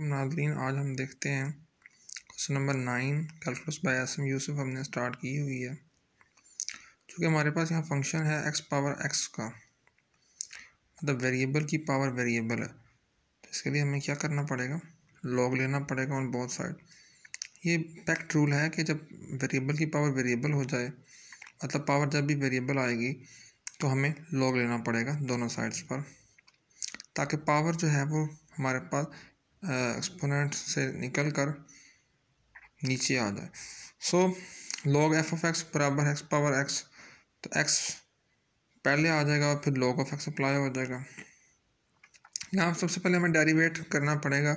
अलैक्म नाजरीन आज हम देखते हैं question number nine calculus by Asim Yusuf हमने स्टार्ट की हुई है चूँकि हमारे पास यहाँ फंक्शन है एक्स पावर एक्स का मतलब वेरिएबल की पावर वेरिएबल है तो इसके लिए हमें क्या करना पड़ेगा लॉग लेना पड़ेगा ऑन बोथ साइड ये पैक्ट रूल है कि जब वेरिएबल की पावर वेरिएबल हो जाए मतलब पावर जब भी वेरिएबल आएगी तो हमें लॉग लेना पड़ेगा दोनों साइड्स पर ताकि पावर जो है वो हमारे पास एक्सपोनेंट से निकल कर नीचे आ जाए so log F of X बराबर एक्स पावर एक्स तो एक्स पहले आ जाएगा और फिर लॉग ऑफ एक्स अप्लाई हो जाएगा यहाँ सबसे पहले हमें डेरिवेट करना पड़ेगा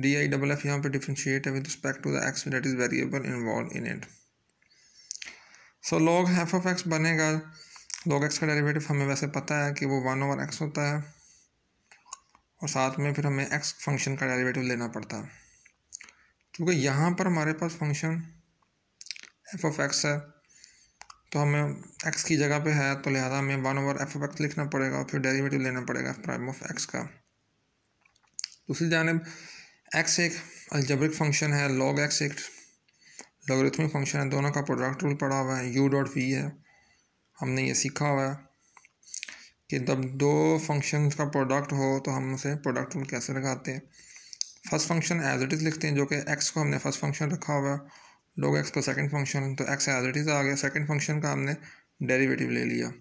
डी आई डबल एफ यहाँ पर डिफ्रेंशिएट है with respect to the X that is variable involve in it so log F of X बनेगा लॉग एक्स का डेरिवेटिव हमें वैसे पता है कि वो वन ओवर एक्स होता है और साथ में फिर हमें एक्स फंक्शन का डेरिवेटिव लेना पड़ता है क्योंकि यहाँ पर हमारे पास फंक्शन एफ ऑफ एक्स है तो हमें एक्स की जगह पे है तो लिहाजा हमें one over F of X लिखना पड़ेगा और फिर डेरिवेटिव लेना पड़ेगा एफ प्राइम ऑफ एक्स का दूसरी जानब एक्स एक अल्जब्रिक फंक्शन है लॉग एक्स एक लॉगरिथमिक फंक्शन है दोनों का प्रोडक्ट रूल पड़ा हुआ है यू डॉट वी है हमने ये सीखा हुआ है कि जब दो फंक्शन का प्रोडक्ट हो तो हम उसे प्रोडक्ट रूल कैसे लगाते हैं first function as it is लिखते हैं जो कि एक्स को हमने फर्स्ट फंक्शन रखा हुआ है लोग एक्स का सेकंड फंक्शन तो एक्स एज इट इज़ आ गया सेकंड फंक्शन का हमने डेरिवेटिव ले लिया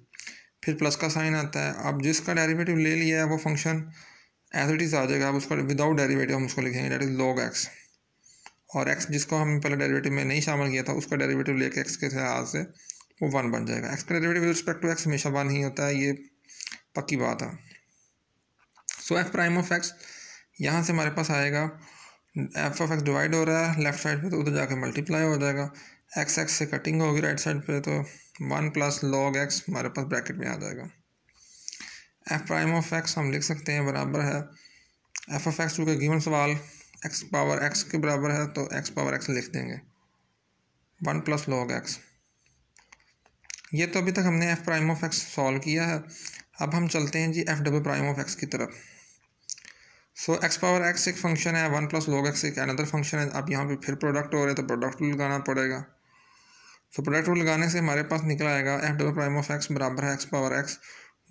फिर प्लस का साइन आता है अब जिसका डेरीवेटिव ले लिया है वो फंक्शन एज इट इज़ आ जाएगा अब उसका विदाउट डेरीवेटिव हम उसको लिखेंगे डेट इज़ लॉग एक्स और एक्स जिसको हमने पहले डेरीवेटिव में नहीं शामिल किया था उसका डेरीवेटिव लेके एक्स के लिहाज से वो वन बन जाएगा एक्स का derivative with respect to X हमेशा वन ही होता है ये पक्की बात है so F prime of X यहाँ से हमारे पास आएगा एफ ऑफ एक्स डिवाइड हो रहा है लेफ्ट साइड पे तो उधर जाके मल्टीप्लाई हो जाएगा एक्स एक्स से कटिंग होगी राइट साइड पे तो वन प्लस लॉग एक्स हमारे पास ब्रैकेट में आ जाएगा एफ प्राइम ऑफ एक्स हम लिख सकते हैं बराबर है एफ ऑफ एक्स चूँकि गिवन सवाल एक्स पावर एक्स के बराबर है तो एक्स पावर एक्स लिख देंगे वन प्लस लॉग एक्स ये तो अभी तक हमने F prime of X solve किया है अब हम चलते हैं जी F double prime of X की तरफ सो एक्स पावर एक्स एक फंक्शन है वन प्लस लॉग एक्स एक अनदर फंक्शन है अब यहाँ पे फिर प्रोडक्ट हो रहे हैं तो प्रोडक्ट लगाना पड़ेगा सो प्रोडक्ट रूल लगाने से हमारे पास निकल आएगा F double prime of X बराबर है X power X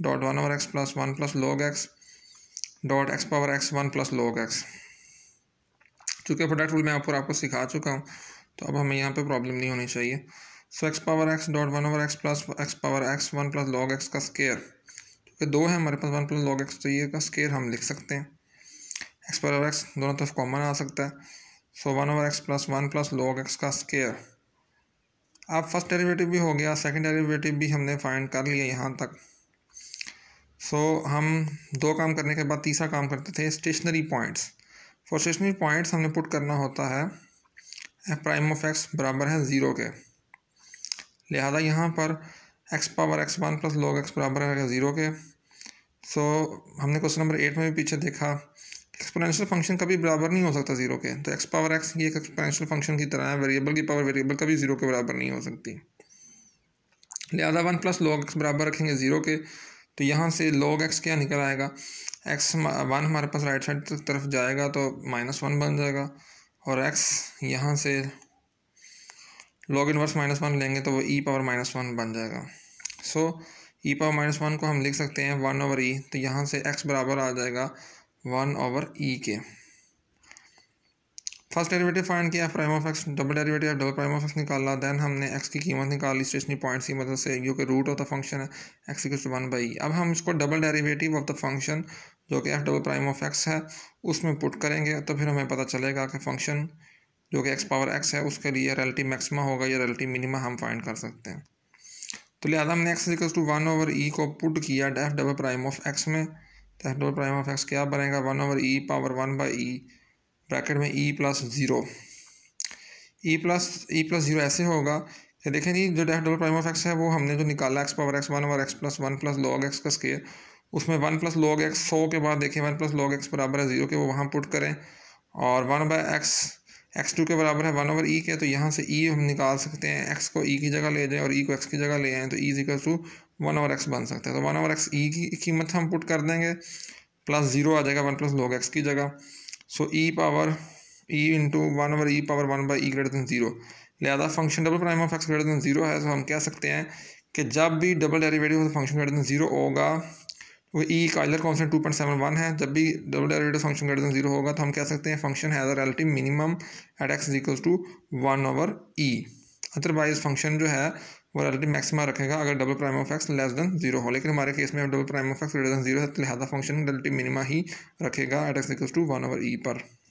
dot one over X plus one plus log X dot X power X one plus log X चूँकि प्रोडक्ट रूल मैं ऊपर आपको सिखा चुका हूँ तो अब हमें यहाँ पे प्रॉब्लम नहीं होनी चाहिए so X power X dot one over X plus X power X one plus log X का स्केयर तो दो है हमारे पास वन प्लस लॉग एक्स तो ये का स्केयर हम लिख सकते हैं एक्स पर एक्स दोनों तरफ कॉमन आ सकता है so one over X plus one plus log X का स्केयर अब फर्स्ट डेरिवेटिव भी हो गया सेकंड डेरिवेटिव भी हमने फाइंड कर लिया यहाँ तक सो so, हम दो काम करने के बाद तीसरा काम करते थे stationary points for stationary points हमने पुट करना होता है प्राइम ऑफ एक्स बराबर है ज़ीरो के लिहाजा यहाँ पर X power X one plus log X बराबर है ज़ीरो के सो so, हमने क्वेश्चन नंबर एट में भी पीछे देखा एक्सपोनेंशियल फंक्शन कभी बराबर नहीं हो सकता जीरो के तो एक्स पावर एक्स ये एक एक्सपोनेंशियल फंक्शन की तरह है वेरिएबल की पावर वेरिएबल कभी जीरो के बराबर नहीं हो सकती लिहाजा वन प्लस लॉग एक्स बराबर रखेंगे जीरो के तो यहाँ से लॉग एक्स क्या निकल आएगा एक्स वन हमारे पास राइट साइड तरफ जाएगा तो माइनस वन बन जाएगा और एक्स यहाँ से लॉग इनवर्स माइनस वन लेंगे तो वो ई पावर माइनस वन बन जाएगा so so, E power minus one को हम लिख सकते हैं वन ओवर ई तो यहाँ से एक्स बराबर आ जाएगा वन ओवर ई के फर्स्ट डेरिवेटिव फाइंड किया prime of X double derivative double prime of X निकाला देन हमने एक्स की कीमत निकाली स्टेशनरी पॉइंट्स की मदद से जो कि रूट ऑफ द फंक्शन है X equal to one by अब हम इसको double derivative of the function जो कि F double prime of X है उसमें पुट करेंगे तो फिर हमें पता चलेगा कि फंक्शन जो कि एक्स पावर एक्स है उसके लिए रिलेटिव मैक्सिमा होगा या रिलेटिव मिनिमा हम फाइंड कर सकते हैं तो लिहाजा हमने X equal to one over E को पुट किया F double prime of X में तो F double prime of X क्या बनेगा one over E power one by E bracket में E plus zero E plus E plus zero ऐसे होगा कि देखें जी जो F double prime of X है वो हमने जो निकाला X power X one over X plus one plus log X का स्केयर उसमें वन प्लस लॉग एक्स सौ के बाद देखें वन प्लस लॉग एक्स बराबर है ज़ीरो के वो वहाँ पुट करें और one by X X two के बराबर है वन ओवर ई के तो यहाँ से ई e हम निकाल सकते हैं एक्स को ई e की जगह ले जाएँ और ई e को एक्स की जगह ले आएँ तो E equal to one over X बन सकता है तो वन ओवर एक्स ई की कीमत हम पुट कर देंगे प्लस ज़ीरो आ जाएगा वन प्लस लॉग एक्स की जगह so E power E into one over E power one by E greater than zero लिहाजा function double prime of X greater than zero है तो हम कह सकते हैं कि जब भी double derivative function greater than zero होगा वो ई का Euler constant two point seven one है जब भी double derivative function greater zero होगा तो हम कह सकते हैं function has a relative minimum at X equal to one over E otherwise function जो है वो रिलेटिव मैक्सिमा रखेगा अगर double prime of X less than zero हो लेकिन हमारे केस में double prime of X greater than zero है तो लिहाजा फंक्शन रिलेटिव मिनिमा ही रखेगा at X equal to one over E पर